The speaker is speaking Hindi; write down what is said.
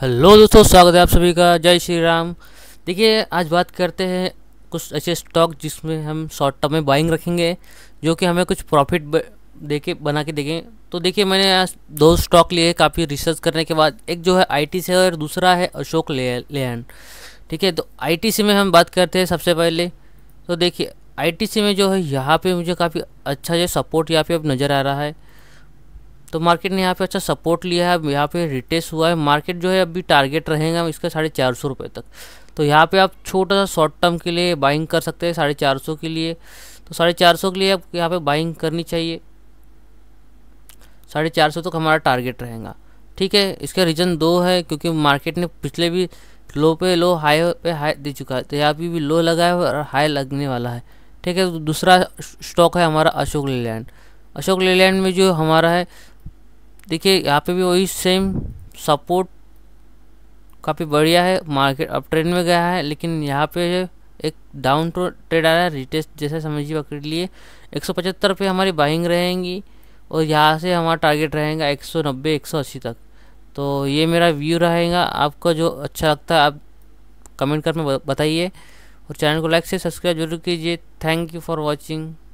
हेलो दोस्तों स्वागत है आप सभी का जय श्री राम देखिए आज बात करते हैं कुछ ऐसे स्टॉक जिसमें हम शॉर्ट टर्म में बाइंग रखेंगे जो कि हमें कुछ प्रॉफिट दे के बना के देखें तो देखिए मैंने आज दो स्टॉक लिए काफ़ी रिसर्च करने के बाद एक जो है आईटी से और दूसरा है अशोक लेन ठीक है तो सी में हम बात करते हैं सबसे पहले तो देखिए सी में जो है यहाँ पर मुझे काफ़ी अच्छा जो सपोर्ट यहाँ पर अब नज़र आ रहा है तो मार्केट ने यहाँ पे अच्छा सपोर्ट लिया है यहाँ पे रिटेस हुआ है मार्केट जो है अभी टारगेट रहेगा इसका साढ़े चार सौ रुपये तक तो यहाँ पे आप छोटा सा शॉर्ट टर्म के लिए बाइंग कर सकते हैं साढ़े चार सौ के लिए तो साढ़े चार सौ के लिए आप यहाँ पे बाइंग करनी चाहिए साढ़े चार सौ तक हमारा टारगेट रहेगा ठीक है इसका रीज़न दो है क्योंकि मार्केट ने पिछले भी लो पे लो हाई पे हाई दे चुका है तो यहाँ पर भी लो लगा है और हाई लगने वाला है ठीक है तो दूसरा स्टॉक है हमारा अशोक लेलैंड अशोक लेलैंड में जो हमारा है देखिए यहाँ पे भी वही सेम सपोर्ट काफ़ी बढ़िया है मार्केट अप ट्रेंड में गया है लेकिन यहाँ पे एक डाउन ट्रेड आ रहा है रिटेस्ट जैसा समझिए पकड़ लिए एक सौ पचहत्तर पे हमारी बाइंग रहेंगी और यहाँ से हमारा टारगेट रहेगा एक सौ नब्बे एक सौ अस्सी तक तो ये मेरा व्यू रहेगा आपको जो अच्छा लगता है आप कमेंट कर में बताइए और चैनल को लाइक से सब्सक्राइब जरूर कीजिए थैंक यू फॉर वॉचिंग